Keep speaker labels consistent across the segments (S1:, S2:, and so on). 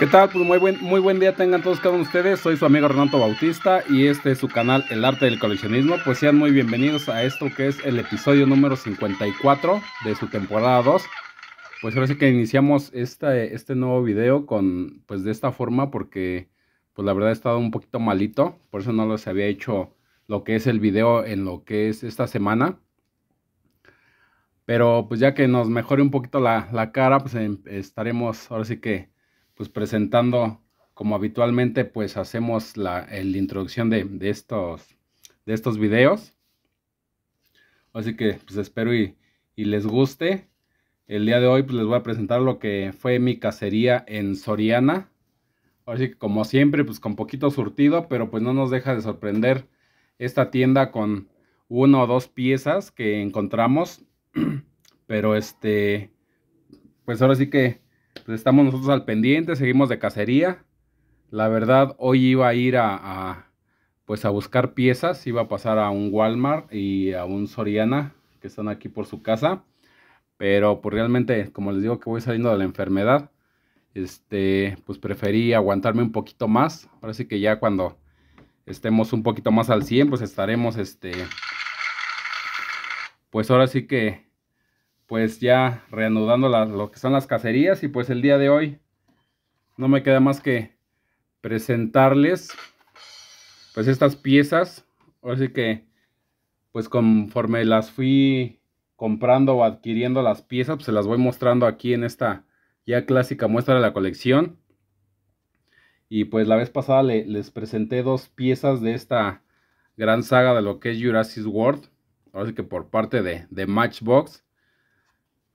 S1: ¿Qué tal? Pues muy buen, muy buen día tengan todos cada uno de ustedes. Soy su amigo Renato Bautista y este es su canal El Arte del Coleccionismo. Pues sean muy bienvenidos a esto que es el episodio número 54 de su temporada 2. Pues ahora sí que iniciamos este, este nuevo video con, pues de esta forma porque pues la verdad he estado un poquito malito. Por eso no les había hecho lo que es el video en lo que es esta semana. Pero pues ya que nos mejore un poquito la, la cara, pues em, estaremos ahora sí que pues presentando como habitualmente pues hacemos la, introducción de, estos, de estos videos. Así que pues, espero y, les guste. El día de hoy pues, les voy a presentar lo que fue mi cacería en Soriana. Así que como siempre pues con poquito surtido, pero pues no nos deja de sorprender esta tienda con una o dos piezas que encontramos. Pero este, pues ahora sí que pues, estamos nosotros al pendiente, seguimos de cacería. La verdad, hoy iba a ir a, a, pues a buscar piezas, iba a pasar a un Walmart y a un Soriana que están aquí por su casa, pero pues realmente, como les digo que voy saliendo de la enfermedad, este, pues preferí aguantarme un poquito más. Ahora sí que ya cuando estemos un poquito más al 100, pues estaremos este pues ahora sí que pues ya reanudando lo que son las cacerías y pues el día de hoy no me queda más que presentarles pues estas piezas así que pues conforme las fui comprando o adquiriendo las piezas pues se las voy mostrando aquí en esta ya clásica muestra de la colección y pues la vez pasada les presenté dos piezas de esta gran saga de lo que es Jurassic World así que por parte de, de Matchbox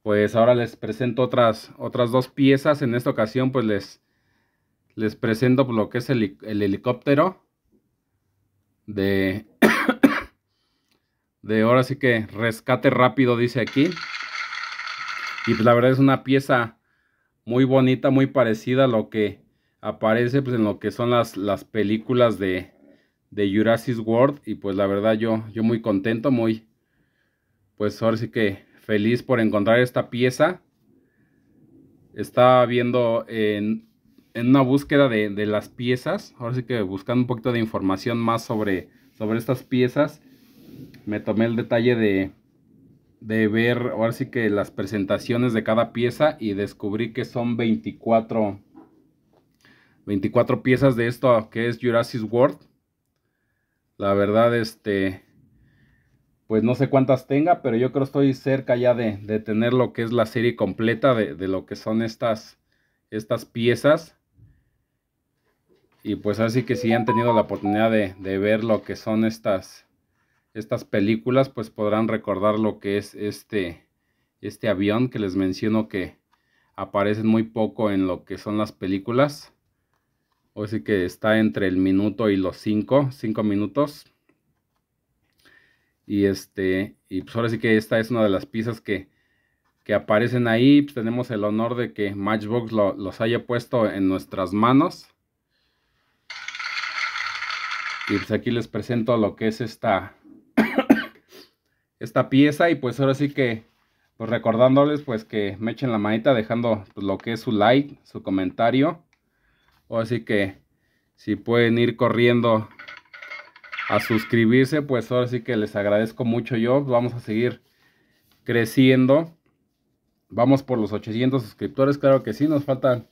S1: pues ahora les presento otras, otras dos piezas. En esta ocasión pues les, les presento pues, lo que es el, helicóptero de, de ahora sí que rescate rápido dice aquí. Y pues la verdad es una pieza muy bonita, muy parecida a lo que aparece pues, en lo que son las, las películas de, de Jurassic World. Y pues la verdad yo, yo muy contento, muy pues ahora sí que feliz por encontrar esta pieza. Estaba viendo en, una búsqueda de, las piezas. Ahora sí que buscando un poquito de información más sobre, sobre estas piezas. Me tomé el detalle de, de ver ahora sí que las presentaciones de cada pieza y descubrí que son 24, 24 piezas de esto que es Jurassic World. La verdad, este, pues no sé cuántas tenga, pero yo creo que estoy cerca ya de, tener lo que es la serie completa de, lo que son estas, estas piezas. Y pues así que si han tenido la oportunidad de, ver lo que son estas, estas películas, pues podrán recordar lo que es este, este avión que les menciono que aparece muy poco en lo que son las películas. O sea que está entre el minuto y los cinco cinco minutos. Y este, y pues ahora sí que esta es una de las piezas que, aparecen ahí. Pues, tenemos el honor de que Matchbox los haya puesto en nuestras manos. Y pues aquí les presento lo que es esta, esta pieza. Y pues ahora sí que, pues recordándoles pues que me echen la manita dejando pues, lo que es su like, su comentario. O así que si pueden ir corriendo a suscribirse. Pues ahora sí que les agradezco mucho yo. Vamos a seguir creciendo. Vamos por los 800 suscriptores. Claro que sí, nos faltan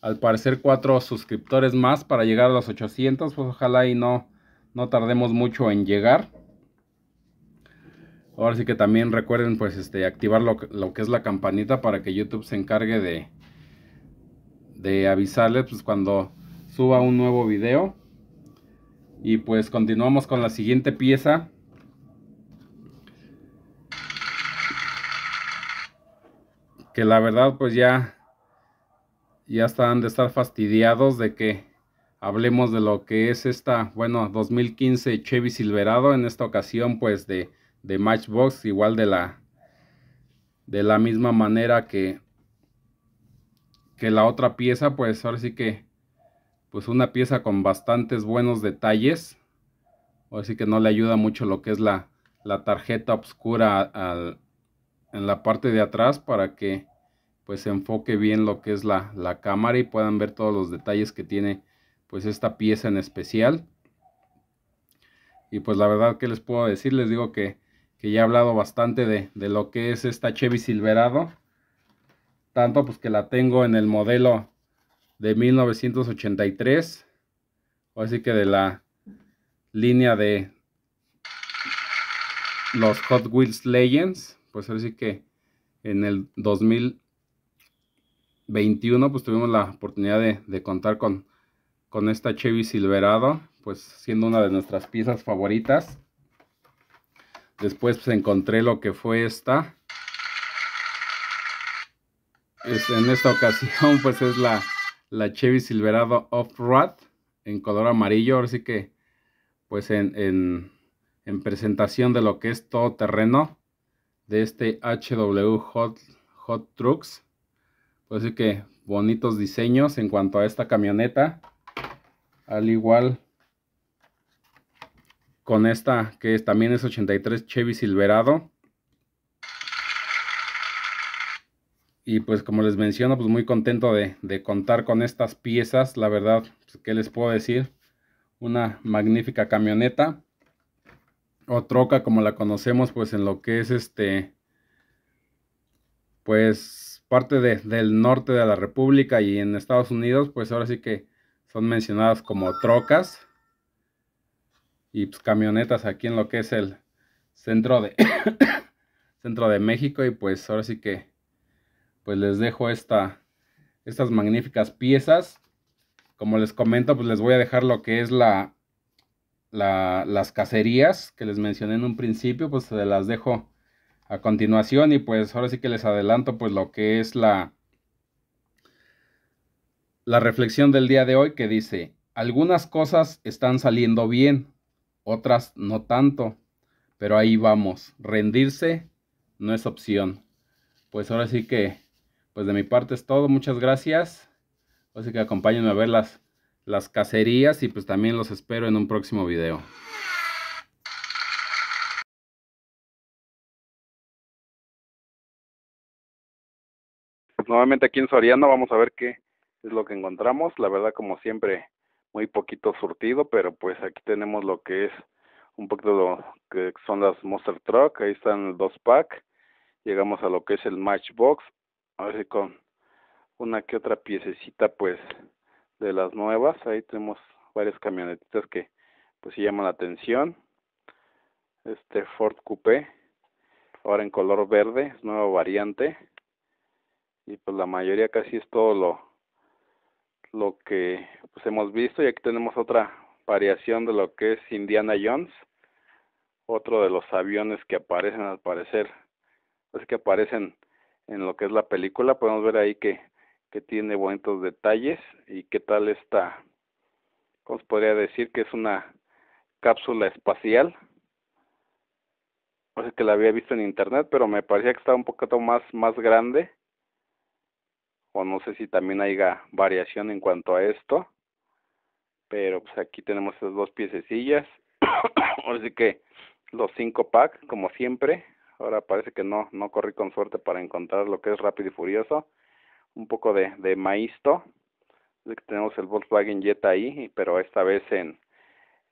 S1: al parecer 4 suscriptores más para llegar a los 800. Pues ojalá y no, no tardemos mucho en llegar. Ahora sí que también recuerden pues este activar lo, lo que es la campanita para que YouTube se encargue de, de avisarles pues, cuando suba un nuevo video. Y pues continuamos con la siguiente pieza. Que la verdad pues ya, ya están de estar fastidiados de que hablemos de lo que es esta, bueno, 2015 Chevy Silverado. En esta ocasión pues de, de Matchbox, igual de la, de la misma manera que, que la otra pieza, pues ahora sí que pues una pieza con bastantes buenos detalles. Así que no le ayuda mucho lo que es la, tarjeta oscura en la parte de atrás para que pues enfoque bien lo que es la, la, cámara y puedan ver todos los detalles que tiene pues esta pieza en especial y pues la verdad que les puedo decir les digo que, ya he hablado bastante de, de, lo que es esta Chevy Silverado tanto pues que la tengo en el modelo de 1983. Así que de la línea de los Hot Wheels Legends. Pues así que en el 2021 pues tuvimos la oportunidad de, contar con, con esta Chevy Silverado. Pues siendo una de nuestras piezas favoritas. Después pues, encontré lo que fue esta. en esta ocasión pues es la la Chevy Silverado Off-Road en color amarillo. Ahora sí que, pues en, en, presentación de lo que es todo terreno de este HW Hot, Trucks. Pues que bonitos diseños en cuanto a esta camioneta. Al igual con esta que también es 83 Chevy Silverado y pues como les menciono, pues muy contento de, contar con estas piezas. La verdad, pues, ¿qué les puedo decir? Una magnífica camioneta o troca como la conocemos pues en lo que es este pues parte del norte de la república y en Estados Unidos pues ahora sí que son mencionadas como trocas y pues, camionetas aquí en lo que es el centro de centro de México y pues ahora sí que pues les dejo esta, estas magníficas piezas. Como les comento, pues les voy a dejar lo que es la, las cacerías que les mencioné en un principio, pues se las dejo a continuación y pues ahora sí que les adelanto pues lo que es la, la reflexión del día de hoy que dice, algunas cosas están saliendo bien, otras no tanto, pero ahí vamos, rendirse no es opción. Pues ahora sí que pues de mi parte es todo. Muchas gracias. Así que acompáñenme a ver las, las cacerías y pues también los espero en un próximo video.
S2: Pues, nuevamente aquí en Soriano vamos a ver qué es lo que encontramos. La verdad, como siempre, muy poquito surtido, pero pues aquí tenemos lo que es un poquito lo que son las Monster Truck. Ahí están los dos pack. Llegamos a lo que es el Matchbox a ver si con una que otra piececita pues de las nuevas ahí tenemos varias camionetitas que pues llaman la atención este Ford Coupé ahora en color verde es nueva variante y pues la mayoría casi es todo lo lo que pues hemos visto y aquí tenemos otra variación de lo que es Indiana Jones otro de los aviones que aparecen al parecer es que aparecen en lo que es la película. Podemos ver ahí que, que tiene buenos detalles y qué tal está, os podría decir? Que es una cápsula espacial. no sé que la había visto en internet, pero me parecía que estaba un poquito más, más grande. O no sé si también haya variación en cuanto a esto. Pero pues aquí tenemos esas dos piececillas. así que los cinco pack, como siempre, Ahora parece que no, no corrí con suerte para encontrar lo que es rápido y furioso. Un poco de, de Maisto, tenemos el Volkswagen Jetta ahí, pero esta vez en,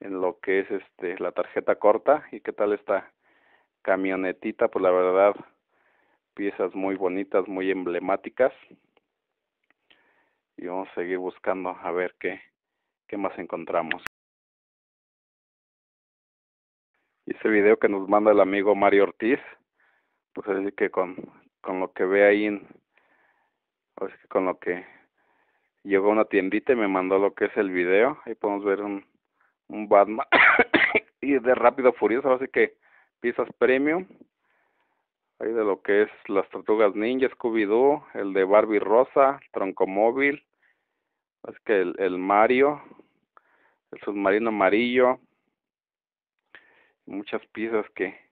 S2: en lo que es este la tarjeta corta. ¿Y qué tal esta camionetita? Pues la verdad, piezas muy bonitas, muy emblemáticas. Y vamos a seguir buscando a ver qué, qué más encontramos. Y ese video que nos manda el amigo Mario Ortiz, pues así que con, con lo que ve ahí, con lo que llegó una tiendita y me mandó lo que es el video, ahí podemos ver un, un Batman y de Rápido Furioso, así que piezas premium, ahí de lo que es las Tortugas Ninja, Scooby-Doo, el de Barbie Rosa, Troncomóvil, así que el, el Mario, el submarino amarillo, muchas piezas que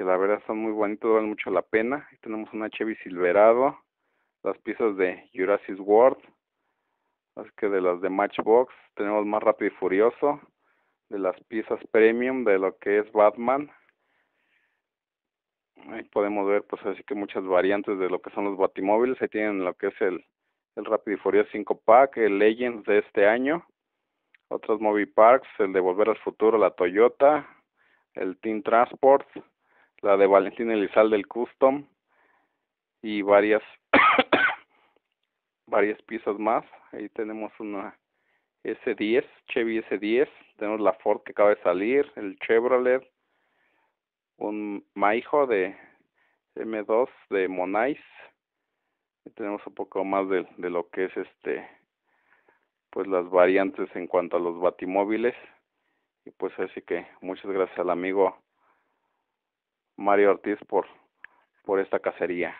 S2: que la verdad son muy bonitos, valen mucho la pena. tenemos una Chevy Silverado, las piezas de Jurassic World, así que de las de Matchbox, tenemos más Rápido y Furioso, de las piezas premium de lo que es Batman. Ahí podemos ver pues así que muchas variantes de lo que son los batimóviles, ahí tienen lo que es el, el Rápido y Furioso 5 Pack, el Legends de este año, otros Movie Parks, el de Volver al Futuro, la Toyota, el Team Transport, la de Valentín elizal del Custom y varias varias piezas más. Ahí tenemos una S10, Chevy S10, tenemos la Ford que acaba de salir, el Chevrolet, un Maijo de M2 de Monais. Y tenemos un poco más de, de lo que es este pues las variantes en cuanto a los batimóviles y pues así que muchas gracias al amigo Mario Ortiz por, por esta cacería.